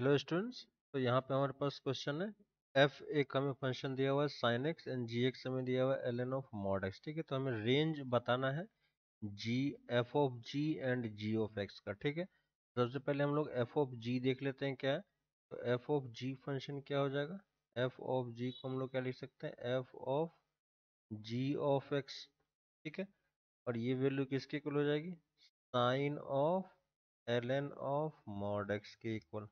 hello students तो यहाँ पे हमारे पास क्वेश्चन है एफ एक हमें फंक्शन दिया हुआ है sine x and g x हमें दिया हुआ है L N of mod x ठीक है तो हमें रेंज बताना है g f of g and g of x का ठीक है सबसे पहले हम लोग एफ ऑफ जी देख लेते हैं क्या है तो एफ ऑफ जी फंक्शन क्या हो जाएगा एफ ऑफ जी को हम लोग क्या लिख सकते हैं f of g of x ठीक है और ये वैल्यू किसके इक्वल हो जाएगी sine of L N of mod x के इक्वल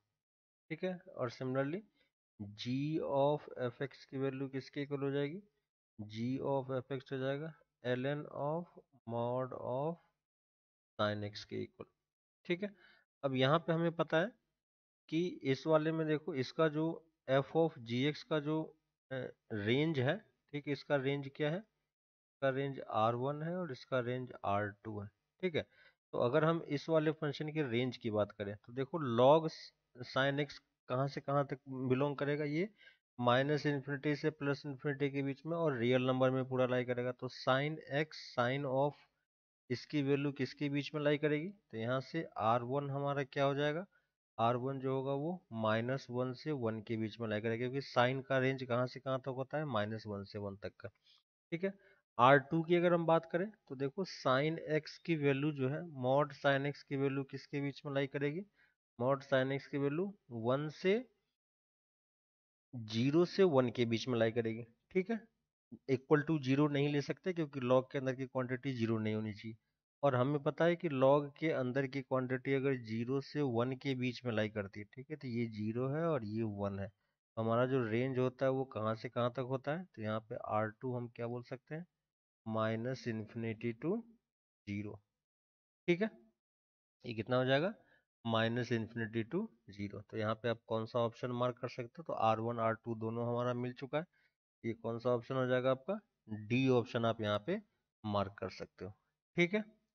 ठीक है और similarly g of f x की वैल्यू किसके इक्वल हो जाएगी जी ऑफ एफ एक्स हो जाएगा L N of mod of sine x के इक्वल ठीक है अब यहाँ पे हमें पता है कि इस वाले में देखो इसका जो एफ ऑफ जी एक्स का जो रेंज है ठीक है इसका रेंज क्या है इसका रेंज आर वन है और इसका रेंज आर टू है ठीक है तो अगर हम इस वाले फंक्शन के रेंज की बात करें तो देखो लॉग साइन एक्स कहाँ से कहाँ तक बिलोंग करेगा ये माइनस इन्फिनिटी से प्लस इन्फिनिटी के बीच में और रियल नंबर में पूरा लाई करेगा तो साइन एक्स साइन ऑफ इसकी वैल्यू किसके बीच में लाई करेगी तो यहाँ से आर वन हमारा क्या हो जाएगा आर वन जो होगा वो माइनस वन से वन के बीच में लाई करेगा क्योंकि साइन का रेंज कहाँ से कहाँ तक होता है माइनस वन से वन तक का ठीक है आर टू की अगर हम बात करें तो देखो साइन एक्स की वैल्यू जो है मॉड साइन एक्स की वैल्यू किसके बीच में लाई करेगी मॉड साइन एक्स की वैल्यू वन से जीरो से वन के बीच में लाई करेगी ठीक है इक्वल टू जीरो नहीं ले सकते क्योंकि लॉग के अंदर की क्वांटिटी जीरो नहीं होनी चाहिए और हमें पता है कि लॉग के अंदर की क्वांटिटी अगर जीरो से वन के बीच में लाई करती है ठीक है तो ये जीरो है और ये वन है तो हमारा जो रेंज होता है वो कहाँ से कहाँ तक होता है तो यहाँ पे आर टू हम क्या बोल सकते हैं माइनस इन्फिनिटी टू जीरो ठीक है ये कितना हो जाएगा माइनस इन्फिनिटी टू जीरो तो यहाँ पे आप कौन सा ऑप्शन मार्क कर सकते हो तो आर वन आर टू दोनों हमारा मिल चुका है ये कौन सा ऑप्शन हो जाएगा आपका डी ऑप्शन आप यहाँ पे मार्क कर सकते हो ठीक है